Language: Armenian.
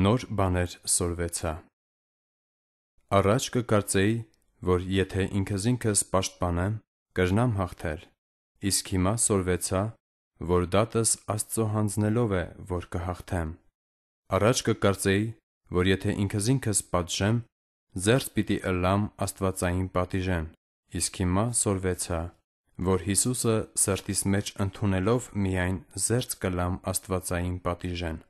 Նոր բաներ սորվեցա։ Առաջ կկարծեի, որ եթե ինքս ինքս պաշտպանեմ, կժնամ հաղթել, իսկ հիմա սորվեցա, որ դատս Աստծո հանձնելով է, որ կհաղթեմ։ Առաջ կկարծեի, որ եթե ինքս ինքս պատժեմ, ձերս պիտի ըլլամ Աստվածային պատիժեն, իսկ հիմա սորվեցա, որ Հիսուսը սրտիս մեջ ընդունելով միայն զերծ կլամ Աստվածային պատիժեն։